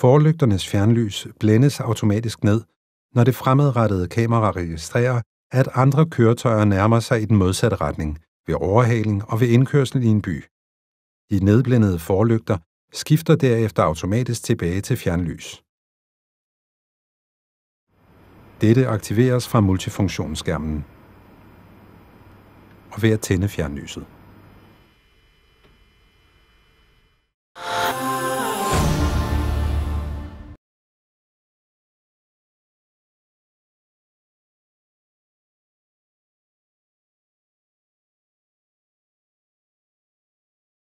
Forlygternes fjernlys blændes automatisk ned, når det fremadrettede kamera registrerer, at andre køretøjer nærmer sig i den modsatte retning, ved overhaling og ved indkørsel i en by. De nedblændede forlygter skifter derefter automatisk tilbage til fjernlys. Dette aktiveres fra multifunktionsskærmen og ved at tænde fjernlyset.